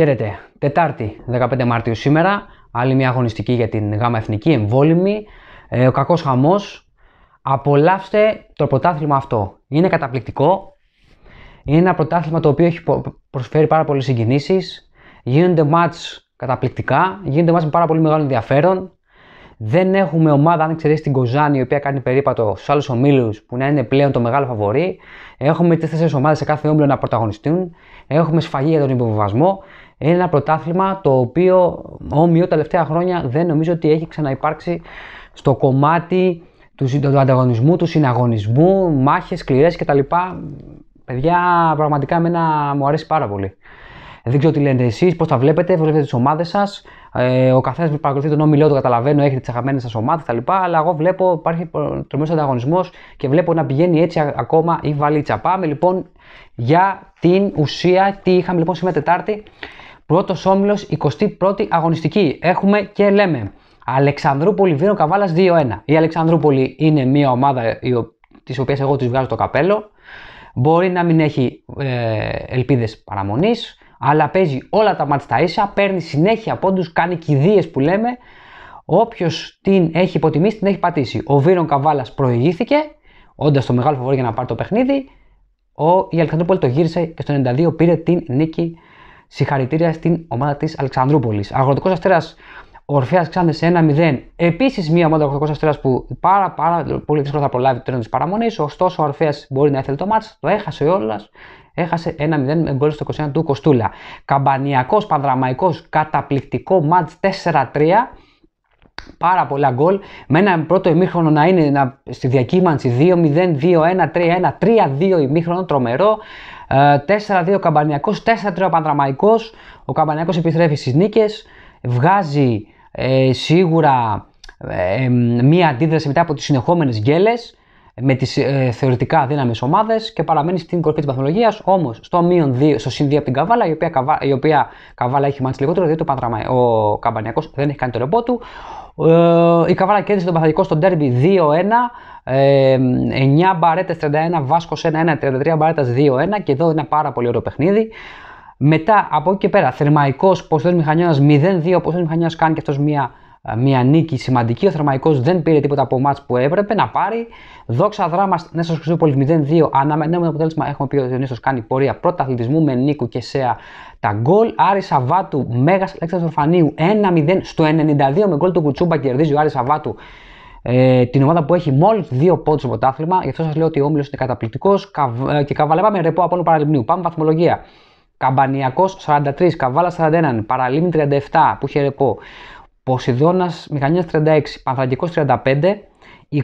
Χαίρετε. Τετάρτη, 15 Μαρτίου σήμερα. Άλλη μια αγωνιστική για την ΓΑΜΑ Εθνική, εμβόλυμη. Ε, ο κακός χαμός. Απολαύστε το πρωτάθλημα αυτό. Είναι καταπληκτικό. Είναι ένα πρωτάθλημα το οποίο έχει προσφέρει πάρα πολλές συγκινήσεις. Γίνονται μάτς καταπληκτικά. Γίνονται μάτς με πάρα πολύ μεγάλο ενδιαφέρον. Δεν έχουμε ομάδα, αν εξαιρέσει την Κοζάνη, η οποία κάνει περίπατο στους άλλους ομίλους που να είναι πλέον το μεγάλο φαβορή. Έχουμε τι τέσσερις ομάδες σε κάθε όμιλο να πρωταγωνιστούν. Έχουμε σφαγή για τον υποβιβασμό. Είναι ένα πρωτάθλημα το οποίο όμοιο τα τελευταία χρόνια δεν νομίζω ότι έχει ξαναυπάρξει στο κομμάτι του, του ανταγωνισμού, του συναγωνισμού, μάχες σκληρές κτλ. Παιδιά, πραγματικά εμένα μου αρέσει πάρα πολύ. Δεν ξέρω τι λένε εσείς, πώς τα βλέπετε, βλέπετε τις ομάδες σας. Ε, ο καθένας που παρακολουθεί τον όμιλό του, καταλαβαίνω, έχετε τις αγαπημένες σας ομάδες κτλ. Αλλά εγώ βλέπω υπάρχει τρομερός ανταγωνισμός και βλέπω να πηγαίνει έτσι ακόμα η βαλίτσα. Πάμε λοιπόν για την ουσία, τι είχαμε λοιπόν σήμερα Τετάρτη. Πρώτος όμιλος, 21η αγωνιστική. Έχουμε και λέμε Αλεξανδρούπολη Βίρο Καβάλα 2-1. Η Αλεξανδρούπολη είναι μια ομάδα της οποίας εγώ της βγάζω το καπέλο. Μπορεί να μην έχει ε, ελπίδες παραμονής, αλλά παίζει όλα τα μάτια στα ίσα, παίρνει συνέχεια πόντους, κάνει κηδείες που λέμε. Όποιος την έχει υποτιμήσει, την έχει πατήσει. Ο Βίρον Καβάλας προηγήθηκε, όντας το μεγάλο φοβόρο για να πάρει το παιχνίδι. Ο, το γύρισε και στο 92 πήρε την νίκη Συγχαρητήρια στην ομάδα της Αλεξανδρούπολης. Αγροτικός Αστέρας σε Ξάνδε 1-0. Επίσης, μια ομάδα Αγροτικός Αστέρας που πάρα, πάρα πολύ ξέρω θα προλάβει το τρένο της παραμονής. Ωστόσο, ο Ορφαία μπορεί να ήθελε το μάτσο, το έχασε όλας. Έχασε 1-0 με γκολ στο 21 του Κοστούλα. Καμπανιακός, πανδραμαϊκός, καταπληκτικό μάτ 4-3 πάρα πολλά γκολ. Με ένα πρώτο ημίχρονο να είναι να, στη διακύμανση 2-0, 2-1, 3-1, 3-2 ημίχρονο, τρομερό. 4-2 ε, ο Καμπανιακός, 4-3 ο Πανδραμαϊκός. Ο Καμπανιακός επιστρέφει στις νίκες, βγάζει ε, σίγουρα ε, μία αντίδραση μετά από τις συνεχόμενες γκέλες με τις θεωρητικά δύναμες ομάδες και παραμένει στην κορφή της βαθμολογίας, όμως στο, μείον 2, στο συν 2 από την Καβάλα, η οποία, η οποία Καβάλα έχει μάτς λιγότερο, διότι ο, ο Καμπανιακός δεν έχει κάνει το ρεπό του. Ε, η καβάλα κέρδισε τον παθατικό στο Ντέρμπι 2-1. 9 μπαρέτε 31, Βάσκο 1-1, 33 μπαρέτε 2-1 και εδώ είναι πάρα πολύ ωραίο παιχνίδι. Μετά από εκεί και πέρα, θερμαϊκός Ποσειδώνη Μηχανιώνα 0-2, Ποσειδώνη Μηχανιώνας κάνει και αυτός μια ε, μια νίκη σημαντική. Ο Θερμαϊκός δεν πήρε τίποτα από μάτς που έπρεπε να πάρει. Δόξα δράμα Νέσο Χρυσούπολη 0-2. Αναμενόμενο αποτέλεσμα έχουμε πει ότι ο Νέσο κάνει πορεία πρωταθλητισμού με Νίκου και Σέα τα γκολ. Άρη Σαββάτου, Μέγας Λέξα Ορφανίου 1-0 στο 92 με γκολ του Κουτσούμπα κερδίζει ο Άρης Σαββάτου ε, την ομάδα που έχει μόλις δύο πόντους στο άθλημα. Γι' αυτό σας λέω ότι ο όμιλος είναι καταπληκτικός. Ε, και καβαλάμε ρεπό από όλο παραλυμνίου. Πάμε βαθμολογία. Καμπανιακός 43, Καβάλα 41, Παραλίμνη 37 που είχε ρεπό. Ο Ποσειδώνας Μηχανίας 36, Πανθρακικός 35, 29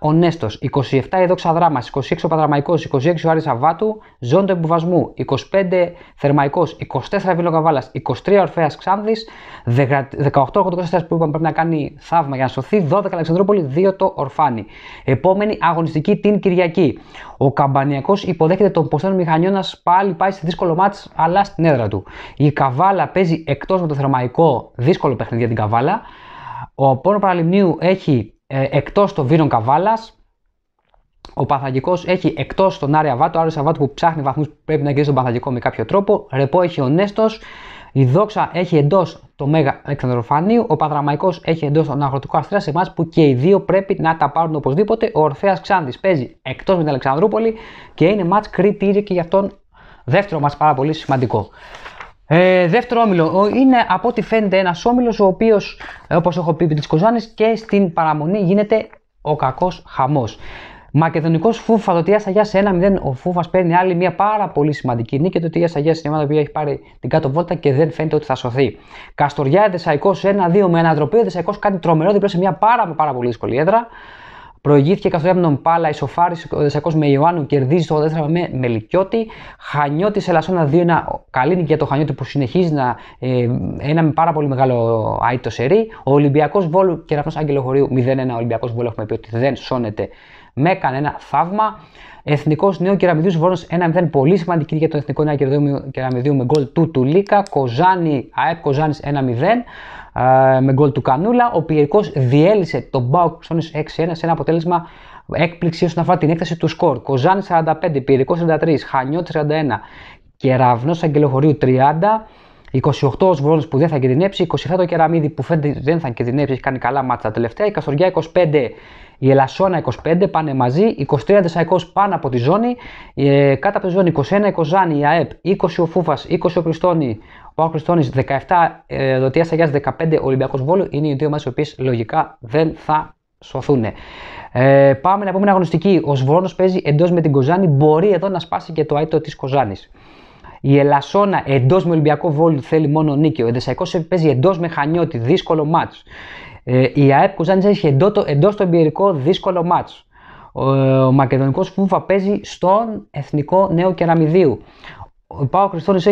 ο Νέστος, 27 η Δόξα Δράμας, 26 ο Πατραμαϊκός, 26 ο Άρης Αβάτου, Ζών Εμπουβασμού, 25 Θερμαϊκός, 24 Βίλο 23 Ορφέας Ξάνδης, 18 84 που είπαμε πρέπει να κάνει θαύμα για να σωθεί, 12 Αλεξανδρόπολη, 2 το Ορφάνι. Επόμενη αγωνιστική την Κυριακή. Ο Καμπανιακός υποδέχεται τον Ποστέν Μηχανιώνας πάλι πάει σε δύσκολο μάτς, αλλά στην έδρα του. Η Καβάλα παίζει εκτός με το Θερμαϊκό, δύσκολο παιχνίδι για την Καβάλα. Ο Απόρνο έχει ε, εκτός των Βίνων Καβάλας, ο Παθαγικός έχει εκτός τον Άρη Βάτο, ο Βάτο που ψάχνει βαθμούς που πρέπει να γυρίσει τον Παθαγικό με κάποιο τρόπο. Ρεπό έχει ο Νέστος. Η Δόξα έχει εντός το Μέγα Αλεξανδροφανίου. Ο Παδραμαϊκός έχει εντός τον Αγροτικό Αστρέα. Σε εμάς που και οι δύο πρέπει να τα πάρουν οπωσδήποτε. Ο Ορθέας Ξάντη παίζει εκτός με την Αλεξανδρούπολη και είναι match κριτήριο και για αυτόν δεύτερο μα πάρα πολύ σημαντικό. Ε, δεύτερο όμιλο. Είναι από ό,τι φαίνεται ένας όμιλος ο οποίος, ε, όπως έχω πει πριν της Κοζάνης, και στην παραμονή γίνεται ο κακός χαμός. Μακεδονικός Φούφα, το Τία Αγία 1-0. Ο Φούφα παίρνει άλλη μια πάρα πολύ σημαντική νίκη. Το Τία Αγία είναι η που έχει πάρει την κάτω βόλτα και δεν φαίνεται ότι θα σωθεί. Καστοριά Δεσαϊκό 1-2 με ανατροπή. Ο Δεσαϊκός κάνει τρομερό δίπλα σε μια πάρα, πάρα πολύ δύσκολη έδρα. Προηγήθηκε καθόλου από Πάλα, ισοφάρισε ο Δεσσακό με Ιωάννου, κερδίζει το 4 με Μελικιώτη. λασονα Ελασσόνα 2-1, καλή νίκη για το Χανιώτη που συνεχίζει να. Ε, ένα με πάρα πολύ μεγάλο αίτητο σερή. Ο Ολυμπιακός Βόλου και αγγελο Άγγελο Χωρίου 0-1. Ο Ολυμπιακός Βόλου έχουμε πει ότι δεν σώνεται με έκανε θαυμα θαύμα. Εθνικός Νέο Κεραμιδίου Βόρνο 1-0. Πολύ σημαντική για το Εθνικό Νέο Κεραμιδίου με γκολ του Τουλίκα. κοζάνι, ΑΕΠ Κοζάνη 1-0 ε, με γκολ του Κανούλα. Ο Πιερικός διέλυσε τον Μπάουκ Σόνι 6-1 σε ένα αποτέλεσμα έκπληξη όσον αφορά την έκταση του σκορ. Κοζάνη 45, Πιερικό 43, Χανιό 31, Κεραυνό Αγγελοχωρίου 30. 28 Βόλο που δεν θα κινδυνεύσει, 27 το κεραμίδι που φαίνεται δεν θα κινδυνεύσει, έχει κάνει καλά μάτσα τα τελευταία, η Καστοριά 25 η Ελασσόνα 25 πάνε μαζί, 23 Δεσσαϊκός πάνω από τη ζώνη, ε, κάτω από τη ζώνη 21 η Κοζάνη, η ΑΕΠ, 20 ο Φούφας, 20 ο Χριστόνη, ο 17 ε, 15 Ολυμπιακός Βόλου είναι οι δύο μας οι οποίες λογικά δεν θα σωθούν. Ε, πάμε να πούμε αγωνιστική. Ο Σβρόνος παίζει εντός με την Κοζάνη, μπορεί εδώ να σπάσει και το αίτο της Κοζάνης. Η Ελασσόνα εντός με Ολυμπιακό Βόλιο θέλει μόνο νίκη. Ο Εδεσαϊκός παίζει εντός με Χανιώτη. Δύσκολο μάτ. Ε, η ΑΕΠ Κουζάνης έχει εντό το, εντός το εμπειρικό δύσκολο μάτσο. Ο, ο Μακεδονικός Φούφα παίζει στον Εθνικό Νέο Κεραμιδίου. Ο Πάο Χριστόνης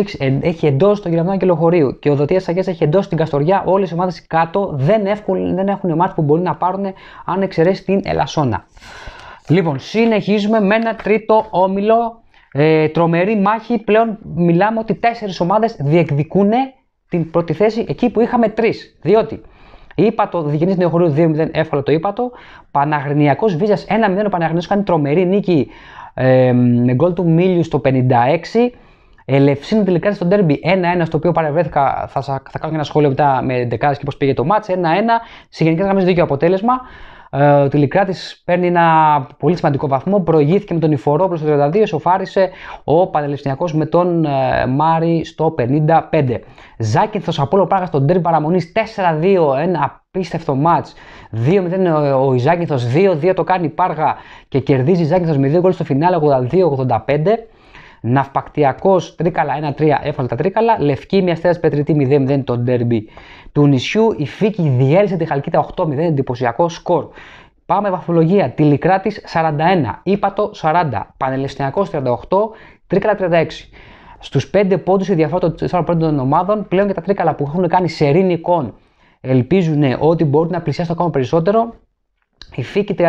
έχει, εντός τον Γερμανό και Λοχωρίου και ο Δωτία Αγία έχει εντός την Καστοριά. Όλες οι ομάδες κάτω δεν, δεν έχουν μάτς που μπορεί να πάρουν αν εξαιρέσει την Ελασσόνα. Λοιπόν, συνεχίζουμε με ένα τρίτο όμιλο. Ε, τρομερή μάχη. Πλέον μιλάμε ότι τέσσερις ομάδες διεκδικούν την πρώτη θέση εκεί που είχαμε τρεις. Διότι ηπατο διγενη διεκδικητή Νεοχωρίου 2-0, εύκολα το υπατο παναγρυνιακο Παναγρινιακό Βίζα 1-0. Ο Παναγρυνιακός κάνει τρομερή νίκη ε, με γκολ του Μίλιου στο 56. Ελευσίνο τελικά στο ντέρμπι 1-1, στο οποίο παρευρέθηκα. Θα, θα κάνω ένα σχόλιο μετά με δεκάδες και πώς πήγε το μάτσε. 1-1. Σε γενικές γραμμές δίκαιο αποτέλεσμα. Ε, ο Τηλικράτης παίρνει ένα πολύ σημαντικό βαθμό, προηγήθηκε με τον προς το 32, σοφάρισε ο Πανελλησιακός με τον ε, Μάρι στο 55. Ζάκυνθος Απόλλω πράγμα στον τέρ παραμονής 4-2, ένα απόπίστευτο μάτς. 2-0 ε, ο Ιζάκυνθος, 2-2 το κάνει Πάργα και κερδίζει Ζάκηθο με 2 γκολ στο φινάλε 82-85. Ναυπακτιακός Τρίκαλα 1-3 έφαλε τα Τρίκαλα. Λευκή μια θέα πετριτή 0-0 το ντέρμπι του νησιού. Η Φίκη διέλυσε τη Χαλκίτα 8-0. Εντυπωσιακό σκορ. Πάμε βαθμολογία. Τηλικράτη 41. Ήπατο 40. Πανελεστιακό 38. Τρίκαλα 36. Στου 5 πόντους η διαφορά των 4 πρώτων ομάδων πλέον και τα Τρίκαλα που έχουν κάνει σερήν εικόν ελπίζουν ότι μπορεί να πλησιάσουν ακόμα περισσότερο η Φίκη 31,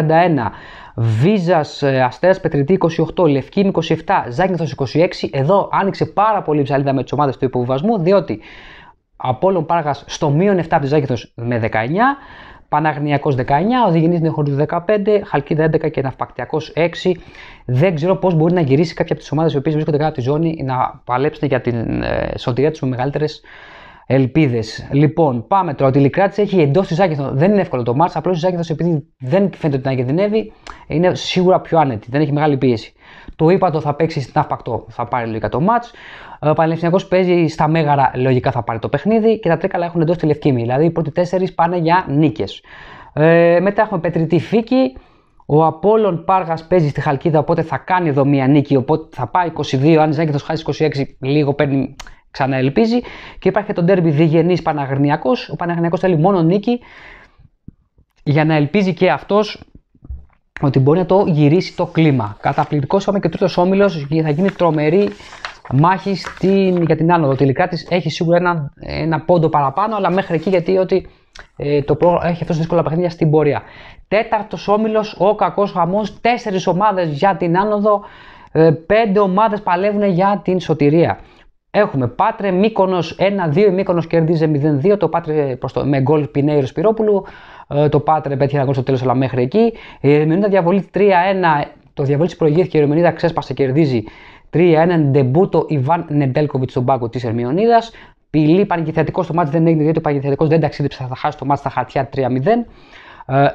Βίζας ε, Αστέρας Πετριτή 28, Λευκή 27, Ζάκυνθο 26. Εδώ άνοιξε πάρα πολύ η ψαλίδα με τις ομάδες του υποβιβασμού, διότι Απόλλων Πάργα στο μείον 7 από τη με 19, Παναγνιακός 19, ο Διγενής 15, Χαλκίδα 11 και Ναυπακτιακός 6. Δεν ξέρω πώς μπορεί να γυρίσει κάποια από τις ομάδες οι οποίες βρίσκονται κάτω από τη ζώνη να παλέψουν για την ε, σωτηρία τους με ελπίδες. Λοιπόν, πάμε τώρα. Ότι η Λικράτη έχει εντός της Ζάκυνθο. Δεν είναι εύκολο το μάτσα. Απλώ η Ζάκυνθο επειδή δεν φαίνεται ότι να κινδυνεύει, είναι σίγουρα πιο άνετη. Δεν έχει μεγάλη πίεση. Το ύπατο θα παίξει στην Αφπακτό. θα πάρει λογικά το μάτ. Ε, ο Πανελευθυνιακό παίζει στα μέγαρα, λογικά θα πάρει το παιχνίδι. Και τα τρίκαλα έχουν εντός τη λευκή Δηλαδή οι πρώτοι τέσσερις πάνε για νίκες. Ε, μετά έχουμε πετριτή φίκη. Ο Απόλων Πάργας παίζει στη Χαλκίδα, οπότε θα κάνει εδώ μία νίκη. Οπότε θα πάει 22. Αν η Ζάκυνθο χάσει 26, λίγο παίρνει ξαναελπίζει. Και υπάρχει και το ντέρμπι διγενή Παναγνιακός. Ο Παναγνιακός θέλει μόνο νίκη για να ελπίζει και αυτός ότι μπορεί να το γυρίσει το κλίμα. Καταπληκτικός είπαμε και τρίτος όμιλος θα γίνει τρομερή μάχη στην, για την άνοδο. Τελικά της έχει σίγουρα ένα, ένα πόντο παραπάνω, αλλά μέχρι εκεί γιατί ότι, ε, το προ, έχει αυτός δύσκολα παιχνίδια στην πορεία. Τέταρτος όμιλος, ο κακός χαμός. Τέσσερις ομάδες για την άνοδο. Ε, πέντε ομάδες παλεύουν για την σωτηρία. Έχουμε Πάτρε, Μύκονος 1-2, η Μύκονος κερδίζει 0-2, το Πάτρε με γκολ Πινέιρος Σπυρόπουλου. Ε, το Πάτρε πέτυχε ένα γκολ στο τέλος, αλλά μέχρι εκεί. Η ερμηνιδα διαβολη διαβολή 3-1, το διαβολή της προηγήθηκε, η ερμηνιδα ξεσπασε ξέσπασε, κερδίζει 3-1, ντεμπούτο Ιβάν Νεντέλκοβιτ στον πάγκο της Ερμηνίδα. Πυλή πανηγυθιατικό στο μάτι δεν έγινε, διότι ο πανηγυθιατικός δεν ταξίδεψε, θα χάσει το μάτι στα χαρτιά 3-0.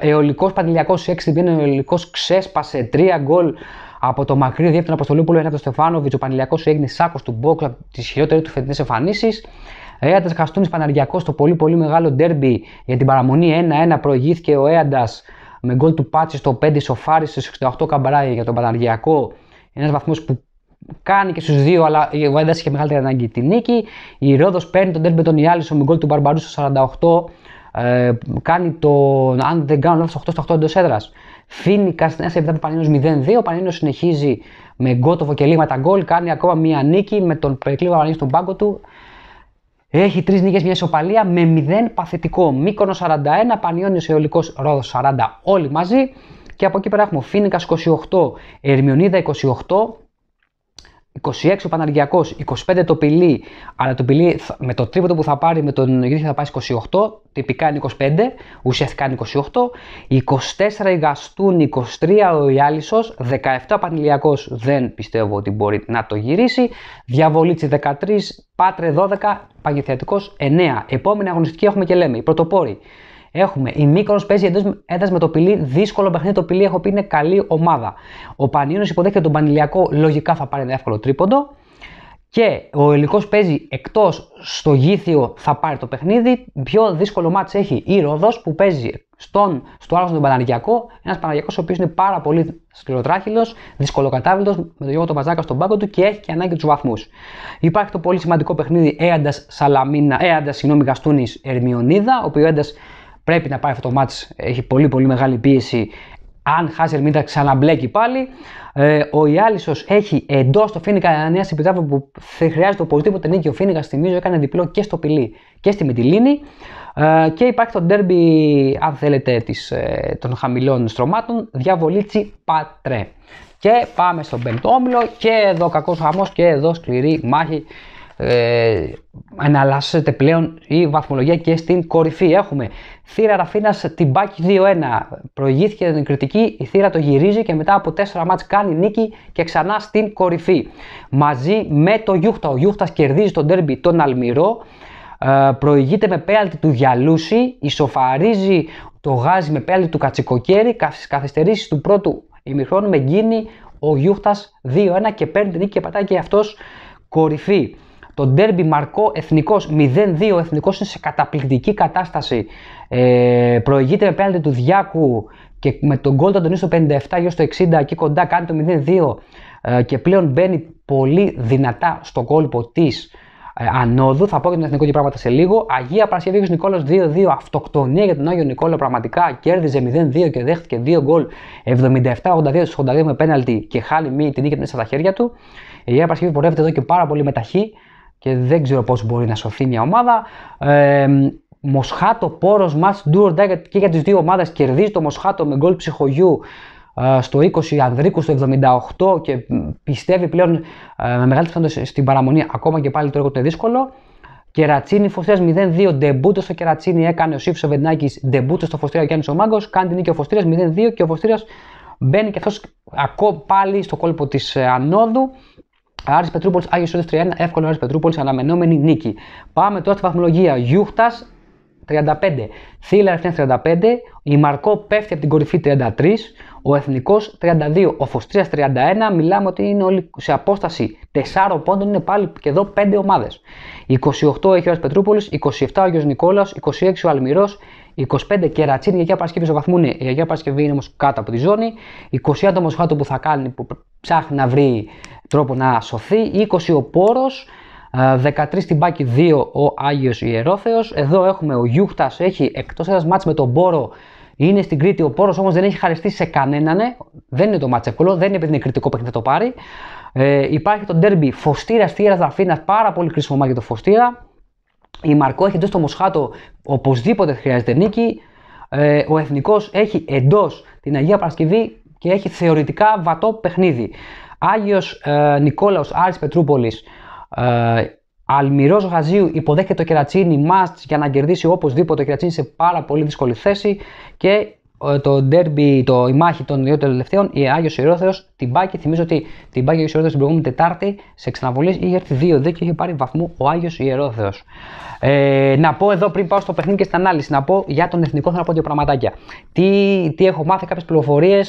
Εολικό Παντελιακό 6 6-0, ξέσπασε 3 γκολ από το μακρύ του τον Αποστολούπολο ένα το Στεφάνοβιτ, ο Πανηλιακό έγινε σάκος του Μπόκλα τι χειρότερε του φετινές εμφανίσεις. Έαντα Χαστούνη Παναργιακό στο πολύ πολύ μεγάλο ντέρμπι για την παραμονή 1-1 προηγήθηκε ο Έαντα με γκολ του Πάτση στο 5 σοφάρι στι 68 καμπράι για τον Παναργιακό. Ένας βαθμός που κάνει και στους δύο, αλλά ο Έαντα είχε μεγαλύτερη ανάγκη τη νίκη. Η Ρόδος παίρνει τον ντέρμπι τον Ιάλισο με γκολ του Μπαρμπαρού στο 48. Ε, κάνει το, αν δεν κάνω λάθος, 8 στο 8 εντός έδρας. Φίνικα στην 1 του 0 0-2. Ο Πανίνο συνεχίζει με γκότοβο και λίγα τα γκολ. Κάνει ακόμα μία νίκη με τον Περικλήβα Πανίνο στον πάγκο του. Έχει τρεις νίκες, μια ισοπαλία με 0 παθητικό. Μήκονο 41, Πανιόνιος Αιωλικός Ρόδος 40 όλοι μαζί. Και από εκεί πέρα έχουμε Φίνικα 28, Ερμιονίδα 28, 26 ο Παναργιακό, 25 το πιλί, αλλά το με το τρίποντο που θα πάρει με τον Γιώργη θα πάει 28, τυπικά είναι 25, ουσιαστικά είναι 28, 24 η Γαστούν, 23 ο Ιάλισο, 17 ο Πανηλιακός δεν πιστεύω ότι μπορεί να το γυρίσει, Διαβολίτσι 13, Πάτρε 12, Παγιθιατικό 9. Επόμενη αγωνιστική έχουμε και λέμε, οι πρωτοπόροι. Έχουμε η Μίκρο παίζει εντός έδρα με το πυλί Δύσκολο παιχνίδι. Το πιλί έχω πει είναι καλή ομάδα. Ο Πανίνο υποδέχεται τον Πανηλιακό. Λογικά θα πάρει ένα εύκολο τρίποντο. Και ο Ελικός παίζει εκτός στο γήθιο θα πάρει το παιχνίδι. Πιο δύσκολο μάτι έχει η Ρόδος που παίζει στον, στο άλλο τον Παναγιακό. Ένας Παναγιακός ο οποίος είναι πάρα πολύ σκληροτράχυλος, δυσκολοκατάβλητος με το Γιώργο τον Πατζάκα στον πάγκο του και έχει και ανάγκη τους βαθμούς. Υπάρχει το πολύ σημαντικό παιχνίδι Έαντας Σαλαμίνα, Έαντας Συγγνώμη Γαστούνης Ερμιονίδα, ο οποίος Έαντας πρέπει να πάει αυτό το μάτς, έχει πολύ πολύ μεγάλη πίεση. Αν χάσει Ερμήντα ξαναμπλέκει πάλι. Ε, ο Ιάλισος έχει εντός το Φίνικα νέα συμπιτάβα που χρειάζεται οπωσδήποτε νίκη. Ο Φίνικας θυμίζω έκανε διπλό και στο Πιλί και στη Μιτιλίνη. Ε, και υπάρχει το ντέρμπι, αν θέλετε, της, ε, των χαμηλών στρωμάτων, διαβολίτσι πατρέ. Και πάμε στον πέμπτο όμιλο και εδώ κακός χαμός και εδώ σκληρή μάχη ε, εναλλάσσεται πλέον η βαθμολογία και στην κορυφή. Έχουμε θύρα Ραφίνας την Μπάκη 2-1. Προηγήθηκε την κριτική, η θύρα το γυρίζει και μετά από 4 μάτς κάνει νίκη και ξανά στην κορυφή. Μαζί με το Γιούχτα. Ο Γιούχτας κερδίζει τον τέρμπι τον Αλμυρό. Ε, προηγείται με πέαλτη του Γιαλούση, ισοφαρίζει το γάζι με πέαλτη του Κατσικοκέρη, καθυστερήσεις του πρώτου ημιχρόνου με γίνει ο γιουχτα 2 2-1 και παίρνει νίκη και πατάει και αυτός κορυφή. Το ντέρμπι Μαρκό Εθνικός 0-2. Εθνικός είναι σε καταπληκτική κατάσταση. Ε, προηγείται με πέναντι του Διάκου και με τον γκολ του Αντωνίου στο 57 γύρω στο 60 εκεί κοντά κάνει το 0-2 ε, και πλέον μπαίνει πολύ δυνατά στο κόλπο της ε, ανόδου. Θα πω για τον εθνικό και πράγματα σε λίγο. Αγία Παρασκευή ο Νικόλο 2-2. Αυτοκτονία για τον Άγιο Νικόλο. Πραγματικά κέρδιζε 0-2 και δέχτηκε 2 γκολ 77-82 82 με πέναλτι και χάλι μη την νίκη μέσα στα χέρια του. Η Αγία Παρασκευή πορεύεται εδώ και πάρα πολύ μεταχή και δεν ξέρω πώς μπορεί να σωθεί μια ομάδα. Ε, Μοσχάτο, πόρος μα, do και για τις δύο ομάδες. Κερδίζει το Μοσχάτο με γκολ ψυχογιού ε, στο 20, Ανδρίκου στο 78 και πιστεύει πλέον ε, με μεγάλη πιθανότητα στην παραμονή. Ακόμα και πάλι το έργο του δυσκολο δύσκολο. Κερατσίνη Φωστήρας 0-2, ντεμπούτο στο Κερατσίνη έκανε ο Σίφ ο Βεντνάκη, ντεμπούτο στο Φωστήρα Γιάννης ο Μάγκος. Κάνει την νίκη ο φωστρία 0 0-2 και ο φωστρία μπαίνει και αυτός πάλι στο κόλπο της ε, ανόδου. Άρης Πετρούπολης, Άγιος Σούδε 31, εύκολο Άρης Πετρούπολης, αναμενόμενη νίκη. Πάμε τώρα στη βαθμολογία. Γιούχτας 35, Θήλα 35, η Μαρκό πέφτει από την κορυφή 33, ο Εθνικός 32, ο Φωστρίας 31. Μιλάμε ότι είναι όλοι σε απόσταση 4 πόντων, είναι πάλι και εδώ 5 ομάδες. 28 έχει ο Άρης Πετρούπολης, 27 ο Άγιος 26 ο Αλμυρός, 25 κερατσίνη η Αγία Παρασκευή στο είναι. Η Αγία Παρασκευή είναι όμως κάτω από τη ζώνη. 20 άτομα σχάτο που θα κάνει, που ψάχνει να βρει τρόπο να σωθεί. 20 ο πόρος. 13 στην πάκη 2 ο Άγιος Ιερόθεος. Εδώ έχουμε ο Γιούχτας, έχει εκτός ένας μάτς με τον Πόρο είναι στην Κρήτη. Ο Πόρος όμως δεν έχει χαριστεί σε κανέναν. Ε. Δεν είναι το μάτς εύκολο. Δεν είναι επειδή είναι κριτικό παιχνίδι να το πάρει. Ε, υπάρχει το ντέρμπι Φωστήρας Φωστήρα-Στήρα-Δαρφίνα. Δαφίνα. Πάρα πολύ κρίσιμο μάτι για το Φωστήρα. Η Μαρκό έχει εντός το Μοσχάτο, οπωσδήποτε χρειάζεται νίκη. Ε, ο Εθνικός έχει εντός την Αγία Παρασκευή και έχει θεωρητικά βατό παιχνίδι. Άγιος ε, Νικόλαος Άρης Πετρούπολης, ε, Αλμυρός Γαζίου υποδέχεται το κερατσίνη Μάστ για να κερδίσει οπωσδήποτε. το κερατσίνη σε πάρα πολύ δύσκολη θέση και το derby, το, η μάχη των δύο τελευταίων, η Άγιος Ιερόθεο την πάκη. Θυμίζω ότι την πάκη Άγιο Ιερόθεο την προηγούμενη Τετάρτη σε ξαναβολή είχε έρθει 2-2 και είχε πάρει βαθμό ο Άγιος Ιερόθεο. Ε, να πω εδώ πριν πάω στο παιχνίδι και στην ανάλυση, να πω για τον εθνικό θέλω να πω δύο πραγματάκια. Τι, τι έχω μάθει, κάποιες πληροφορίες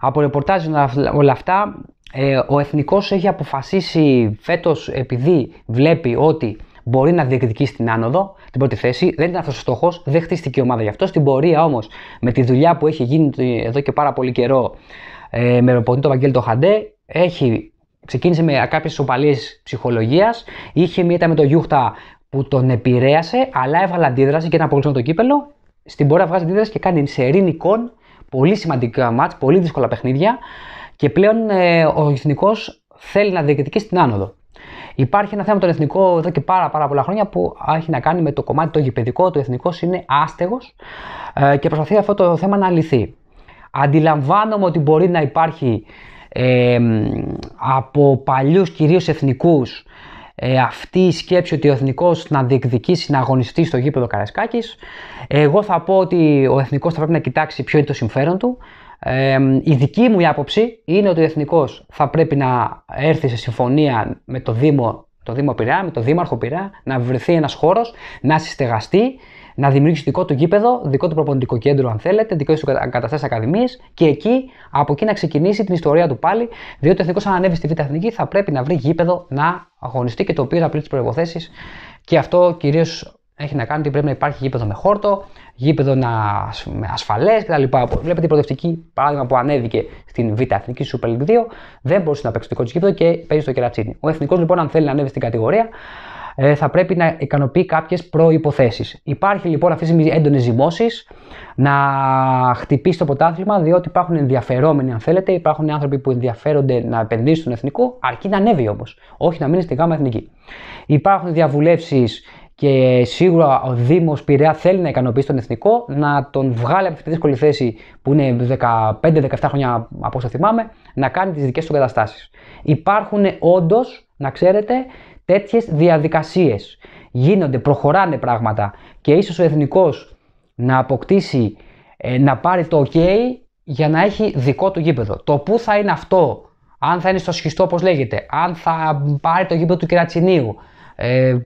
από ρεπορτάζ όλα αυτά. Ε, ο εθνικός έχει αποφασίσει φέτος επειδή βλέπει ότι μπορεί να διεκδικήσει την άνοδο, την πρώτη θέση. Δεν ήταν αυτός ο στόχος, δεν χτίστηκε η ομάδα γι' αυτό. Στην πορεία όμως, με τη δουλειά που έχει γίνει εδώ και πάρα πολύ καιρό ε, με τον Ποντίτο Βαγγέλη το Χαντέ, έχει, ξεκίνησε με κάποιες σοπαλίες ψυχολογίας. Είχε μία με το Γιούχτα που τον επηρέασε, αλλά έβαλε αντίδραση και ένα πολύ το κύπελο. Στην πορεία βγάζει αντίδραση και κάνει σε ειρηνικών πολύ σημαντικά μάτς, πολύ δύσκολα παιχνίδια και πλέον ε, ο Εθνικός θέλει να διεκδικήσει την άνοδο. Υπάρχει ένα θέμα τον εθνικό εδώ και πάρα, πάρα πολλά χρόνια που έχει να κάνει με το κομμάτι το γηπαιδικό. Το εθνικό είναι άστεγος ε, και προσπαθεί αυτό το θέμα να λυθεί. Αντιλαμβάνομαι ότι μπορεί να υπάρχει ε, από παλιούς κυρίως εθνικούς αυτή η σκέψη ότι ο εθνικός να διεκδικήσει, να αγωνιστεί στο γήπεδο Καρασκάκη. Εγώ θα πω ότι ο εθνικός θα πρέπει να κοιτάξει ποιο είναι το συμφέρον του. Ε, η δική μου άποψη είναι ότι ο Εθνικός θα πρέπει να έρθει σε συμφωνία με το Δήμο, το Δήμο Πειρά, με το Δήμαρχο Πειρά, να βρεθεί ένας χώρος, να συστεγαστεί, να δημιουργήσει δικό του γήπεδο, δικό του προπονητικό κέντρο, αν θέλετε, δικό του καταστάσει ακαδημίε και εκεί, από εκεί να ξεκινήσει την ιστορία του πάλι. Διότι ο Εθνικός, αν ανέβει στη Β' Εθνική, θα πρέπει να βρει γήπεδο να αγωνιστεί και το οποίο θα πλήρει τι προποθέσει. Και αυτό κυρίως έχει να κάνει ότι πρέπει να υπάρχει γήπεδο με χόρτο, γήπεδο να, με ασφαλές κτλ. Βλέπετε η προοδευτική παράδειγμα που ανέβηκε στην Β' Εθνική Super League 2, δεν μπορούσε να παίξει το δικό και παίζει στο κερατσίνη. Ο εθνικός λοιπόν, αν θέλει να ανέβει στην κατηγορία, ε, θα πρέπει να ικανοποιεί κάποιες προποθέσει. Υπάρχει λοιπόν αυτή τη στιγμή έντονες ζυμώσεις να χτυπήσει το ποτάθλημα, διότι υπάρχουν ενδιαφερόμενοι, αν θέλετε, υπάρχουν άνθρωποι που ενδιαφέρονται να επενδύσουν στον εθνικό, αρκεί να ανέβει όμως, όχι να μείνει στην γάμα εθνική. Υπάρχουν διαβουλεύσεις και σίγουρα ο Δήμος Πειραιά θέλει να ικανοποιήσει τον εθνικό, να τον βγάλει από αυτή τη δύσκολη θέση που είναι 15-17 χρόνια από όσο θυμάμαι, να κάνει τις δικές του καταστάσει. Υπάρχουν όντως, να ξέρετε, τέτοιες διαδικασίες. Γίνονται, προχωράνε πράγματα και ίσως ο εθνικός να αποκτήσει, ε, να πάρει το OK για να έχει δικό του γήπεδο. Το που θα είναι αυτό, αν θα είναι στο σχιστό όπω λέγεται, αν θα πάρει το γήπεδο του Κυρατσινίου, ε,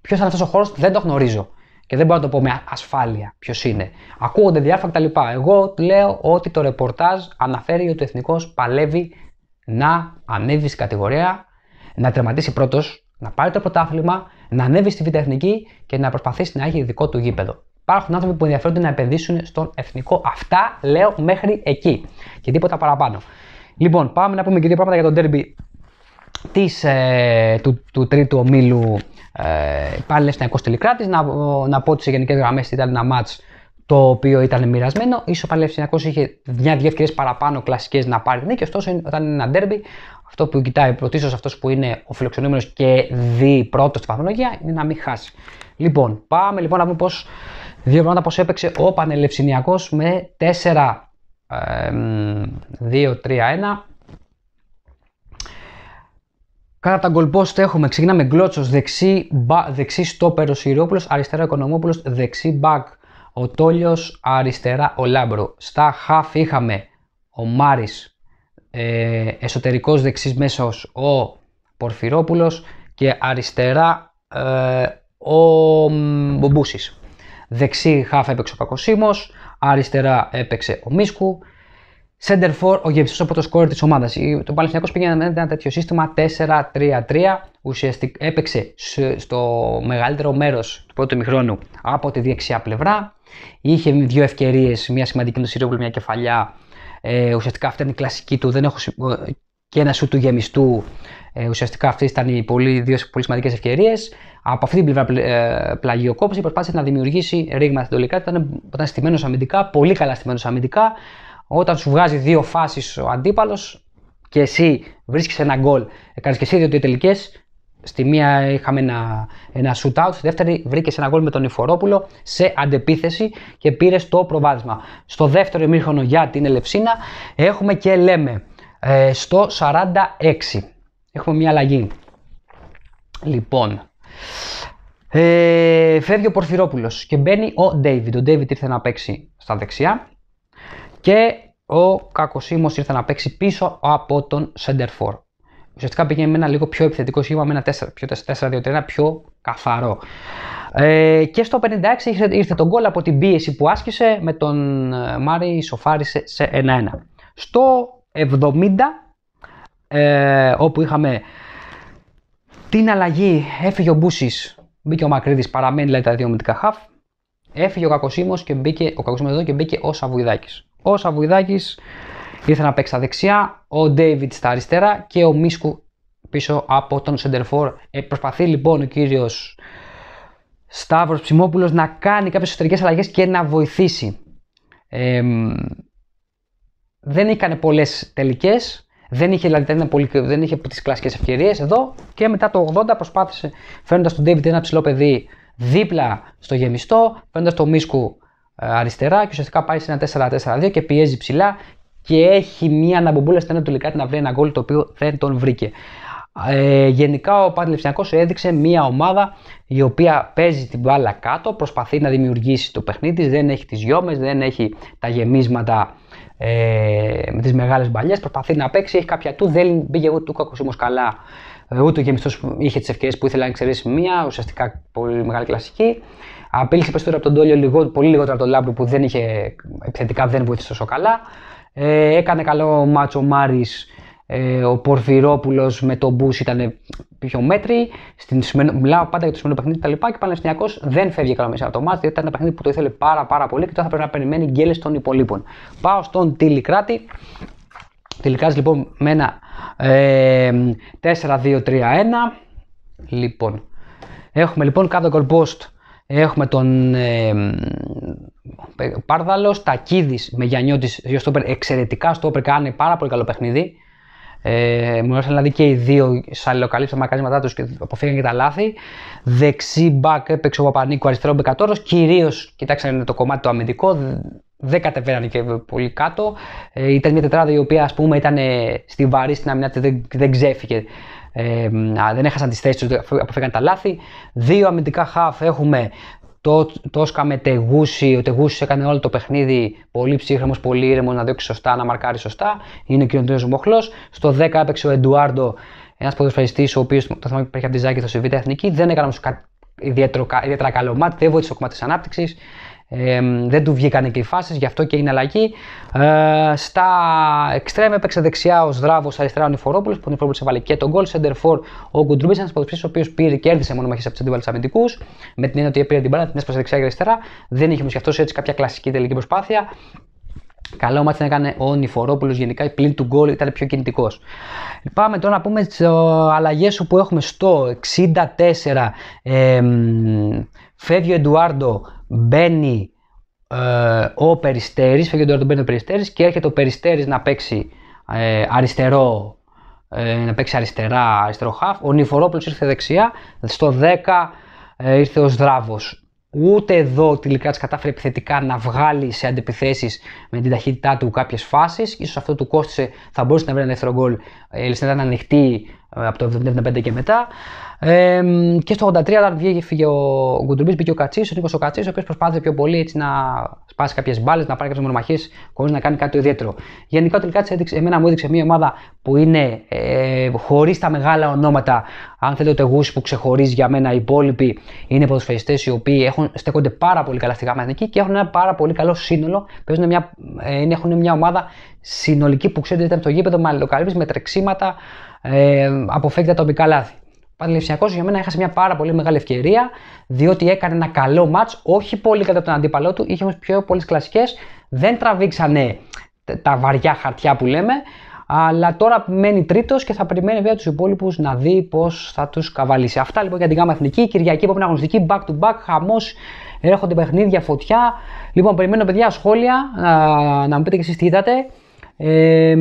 ποιος είναι αυτός ο χώρος, δεν το γνωρίζω. Και δεν μπορώ να το πω με ασφάλεια ποιος είναι. Ακούγονται διάφορα λοιπά. Εγώ λέω ότι το ρεπορτάζ αναφέρει ότι ο Εθνικός παλεύει να ανέβει στην κατηγορία, να τερματίσει πρώτος, να πάρει το πρωτάθλημα, να ανέβει στη Β' Εθνική και να προσπαθήσει να έχει δικό του γήπεδο. Υπάρχουν άνθρωποι που ενδιαφέρονται να επενδύσουν στον εθνικό. Αυτά λέω μέχρι εκεί και τίποτα παραπάνω. Λοιπόν, πάμε να πούμε και δύο πράγματα για τον ντέρμπι ε, του, του τρίτου ομίλου ε, πάλι Να, να πω ότι σε γενικές γραμμές ήταν ένα μάτ το οποίο ήταν μοιρασμένο. σω πάλι είχε μια-δύο ευκαιρίες παραπάνω κλασικές να πάρει την νίκη. Ωστόσο, όταν είναι ένα ντέρμπι, αυτό που κοιτάει πρωτίστως αυτός που είναι ο φιλοξενούμενος και δει πρώτο στη βαθμολογία είναι να μην χάσει. Λοιπόν, πάμε λοιπόν να πούμε πώς δύο πράγματα πώς έπαιξε ο Πανελευσυνιακός με 4-2-3-1 Κάτα τα γκολπόστ έχουμε. Ξεκινάμε γκλότσος δεξί, μπα, δεξί στόπερος Σιρόπουλος, αριστερά Οικονομόπουλος, δεξί μπακ ο Τόλιος, αριστερά ο Λάμπρο. Στα χαφ είχαμε ο Μάρης, ε, εσωτερικός δεξί μέσος ο Πορφυρόπουλος και αριστερά ε, ο Μπομπούσης. Δεξί χαφ έπαιξε ο κακοσίμος, αριστερά έπαιξε ο Μίσκου Center for ο γευσό από το σκόρ της ομάδας. Το Παλαιστινιακό πήγαινε με ένα τέτοιο σύστημα 4-3-3. Ουσιαστικά έπαιξε στο μεγαλύτερο μέρος του πρώτου ημιχρόνου από τη δεξιά πλευρά. Είχε δύο ευκαιρίες, μια σημαντική του τον μια κεφαλιά. Ε, ουσιαστικά αυτή ήταν η κλασική του. Δεν έχω και ένα σου του γεμιστού. Ε, ουσιαστικά αυτές ήταν οι πολύ, δύο πολύ σημαντικές ευκαιρίες. Από αυτή την πλευρά ε, πλαγιοκόπηση προσπάθησε να δημιουργήσει ρήγμα στην Ήταν, ήταν αμυντικά, πολύ καλά στημένος αμυντικά. Όταν σου βγάζει δύο φάσεις ο αντίπαλος και εσύ βρίσκεις ένα γκολ, έκανες και εσύ δύο τελικές. Στη μία είχαμε ένα, ένα shootout, στη δεύτερη βρήκες ένα γκολ με τον Ιφορόπουλο σε αντεπίθεση και πήρες το προβάδισμα. Στο δεύτερο ημίχρονο για την Ελευσίνα έχουμε και λέμε ε, στο 46. Έχουμε μία αλλαγή. Λοιπόν, ε, φεύγει ο Πορφυρόπουλος και μπαίνει ο David. Ο Ντέιβιντ ήρθε να παίξει στα δεξιά και ο Κακοσίμος ήρθε να παίξει πίσω από τον Σεντερφόρ. Ουσιαστικά πήγαινε με ένα λίγο πιο επιθετικό σχήμα, με ένα 4-2-3, πιο καθαρό. Ε, και στο 56 ήρθε, ήρθε τον γκολ από την πίεση που άσκησε με τον ε, Μάρι Σοφάρισε σε 1-1. Στο 70, ε, όπου είχαμε την αλλαγή, έφυγε ο Μπούσης, μπήκε ο Μακρύδης, παραμένει δηλαδή τα δύο την χαφ, έφυγε ο Κακοσίμος και μπήκε, ο Κακοσίμος εδώ και μπήκε ο Σαβουιδάκης. Ο Σαββουηδάκης ήρθε να παίξει στα δεξιά, ο Ντέιβιτ στα αριστερά και ο Μίσκου πίσω από τον Σεντερφόρ. Ε, προσπαθεί λοιπόν ο κύριος Σταύρος Ψημόπουλος να κάνει κάποιες εσωτερικές αλλαγές και να βοηθήσει. Ε, δεν είχαν πολλές τελικές. Δεν είχε, δηλαδή, δεν, πολύ, δεν είχε τις κλασικές ευκαιρίες εδώ και μετά το 80 προσπάθησε φέρνοντας τον David ένα ψηλό παιδί δίπλα στο γεμιστό, φέρνοντας τον Μίσκου ε, αριστερά και ουσιαστικά πάει σε ένα 4-4-2 και πιέζει ψηλά και έχει μια αναμπομπούλα στενά του Λικάτη να βρει ένα γκολ το οποίο δεν τον βρήκε. Ε, γενικά ο Πανεπιστημιακό έδειξε μια ομάδα η οποία παίζει την μπάλα κάτω, προσπαθεί να δημιουργήσει το παιχνίδι της, δεν έχει τις γιώμες, δεν έχει τα γεμίσματα ε, με τις μεγάλες μπαλιές, προσπαθεί να παίξει, έχει κάποια του, δεν πήγε ούτε ο Κόκος καλά, ε, ούτε ο Γεμιστός είχε τις ευκαιρίες που ήθελε να εξαιρέσει μία, ουσιαστικά πολύ μεγάλη κλασική. Απείλησε περισσότερο από τον Τόλιο, λιγό, πολύ λιγότερο από τον Λάμπρου που δεν είχε, επιθετικά δεν βοήθησε τόσο καλά. Ε, έκανε καλό μάτσο Μάρης. Ε, ο Πορφυρόπουλος με τον Μπούς ήταν πιο μέτρη. Στην σημερινο... Μιλάω πάντα για το σημερινό παιχνίδι τα λοιπά. Και Πανεπιστημιακό δεν φεύγει καλά μέσα από το μάτι, διότι ήταν ένα παιχνίδι που το ήθελε πάρα, πάρα πολύ και τώρα θα πρέπει να περιμένει γκέλες των υπολείπων. Πάω στον Τίλι Κράτη. Τελικά λοιπόν με ένα ε, 4-2-3-1. Λοιπόν, έχουμε λοιπόν κάτω goal post Έχουμε τον ε, Πάρδαλος, Τακίδης με Γιαννιώτη, εξαιρετικά στο όπερ, κάνει πάρα πολύ καλό παιχνίδι. Ε, μου έρθαν δηλαδή και οι δύο, σαλλοκαλύψαν τα μακάρισματά τους και αποφύγαν και τα λάθη. Δεξί μπακ έπαιξε ο Παπανίκο, αριστερό μπεκατόρος. Κυρίως κοιτάξανε το κομμάτι το αμυντικό, δεν κατεβαίνανε και πολύ κάτω. Ε, ήταν μια τετράδα η οποία ας πούμε ήταν στη βαρύ στην αμυνά, δεν, δεν ξέφυγε ε, δεν έχασαν τις θέσεις τους, αποφύγαν τα λάθη. Δύο αμυντικά χαφ έχουμε το, Τόσκα με Τεγούση. Ο Τεγούση έκανε όλο το παιχνίδι πολύ ψύχρεμος, πολύ ήρεμος να διώξει σωστά, να μαρκάρει σωστά. Είναι ο κοινωνικό μοχλός. Στο 10 έπαιξε ο Εντουάρντο, ένας ποδοσφαιριστής, ο οποίος το θέμα υπήρχε από τη Ζάκη σε Σιβήτα Εθνική. Δεν έκανε όμως ιδιαίτερα καλό μάτι, δεν βοήθησε το κομμάτι της ανάπτυξης. Ε, δεν του βγήκαν και οι φάσεις, γι' αυτό και είναι αλλαγή. Ε, στα εξτρέμ έπαιξε δεξιά ο Σδράβος, αριστερά ο Νιφορόπουλος, που ο Νιφορόπουλος έβαλε και τον goal. Center for ο Γκουντρούμπης, ένας ποδοσφαιριστή ο οποίος πήρε κέρδισε μονομαχίε από του αντίπαλου αμυντικούς, με την έννοια ότι πήρε την μπάλα, την έσπασε δεξιά και αριστερά. Δεν είχε όμως γι' αυτός έτσι κάποια κλασική τελική προσπάθεια. Καλό μάτι να έκανε ο Νιφορόπουλος γενικά. Η πλήν του γκολ ήταν πιο κινητικός. Πάμε τώρα να πούμε τις ε, αλλαγές που έχουμε στο 64. Ε, φεύγει ο Εντουάρντο, μπαίνει ε, ο Περιστέρης, φεύγει τώρα τον μπαίνει ο Περιστέρης και έρχεται ο Περιστέρης να παίξει ε, αριστερό, ε, να παίξει αριστερά, αριστερό χαφ. Ο Νιφορόπουλος ήρθε δεξιά, στο 10 ε, ήρθε ο Σδράβος. Ούτε εδώ τελικά της κατάφερε επιθετικά να βγάλει σε αντιπιθέσεις με την ταχύτητά του κάποιες φάσεις. Ίσως αυτό του κόστησε, θα μπορούσε να βρει ένα δεύτερο γκολ ε, η λίστα ήταν ανοιχτή ε, από το 1975 και μετά. Ε, και στο 83 όταν βγήκε ο Γκουντουμπής, μπήκε ο Κατσής, ο Νίκος ο Κατσής, ο οποίος προσπάθησε πιο πολύ έτσι, να σπάσει κάποιες μπάλες, να πάρει κάποιες μονομαχίες χωρίς να κάνει κάτι το ιδιαίτερο. Γενικά τελικά έδειξε, εμένα μου έδειξε μια ομάδα που είναι ε, χωρίς τα μεγάλα ονόματα, αν θέλετε ο Τεγούς που ξεχωρίζει για μένα, οι υπόλοιποι είναι ποδοσφαιριστές οι οποίοι έχουν, στέκονται πάρα πολύ καλά στη γάμα και έχουν ένα πάρα πολύ καλό σύνολο, μια, ε, έχουν μια ομάδα συνολική που ξέρετε ήταν το γήπεδο με αλληλοκαλύψει, με τρεξίματα, ε, αποφεύγει τα τοπικά λάθη. Πανελευσιακό για μένα έχασε μια πάρα πολύ μεγάλη ευκαιρία, διότι έκανε ένα καλό μάτ, όχι πολύ κατά τον αντίπαλό του, είχε όμως πιο πολλές κλασικές, δεν τραβήξανε τα βαριά χαρτιά που λέμε, αλλά τώρα μένει τρίτος και θα περιμένει βέβαια τους υπόλοιπους να δει πώς θα τους καβαλήσει. Αυτά λοιπόν για την γάμα εθνική. Κυριακή είναι αγωνιστική, back to back, χαμός. Έρχονται παιχνίδια, φωτιά. Λοιπόν, περιμένω παιδιά σχόλια να, να μου πείτε και εσείς τι είδατε. Ε,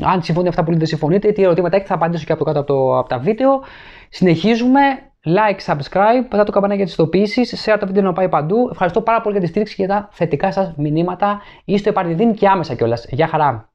αν συμφωνείτε αυτά που λέτε, συμφωνείτε. Τι ερωτήματα έχετε, θα απαντήσω και από το κάτω από, το, από τα βίντεο. Συνεχίζουμε. Like, subscribe, πατά το καμπανάκι για τις ειδοποιήσεις, share το βίντεο να πάει παντού. Ευχαριστώ πάρα πολύ για τη στήριξη και τα θετικά σας μηνύματα. Είστε επαρτηδίνοι και άμεσα κιόλας. Γεια χαρά.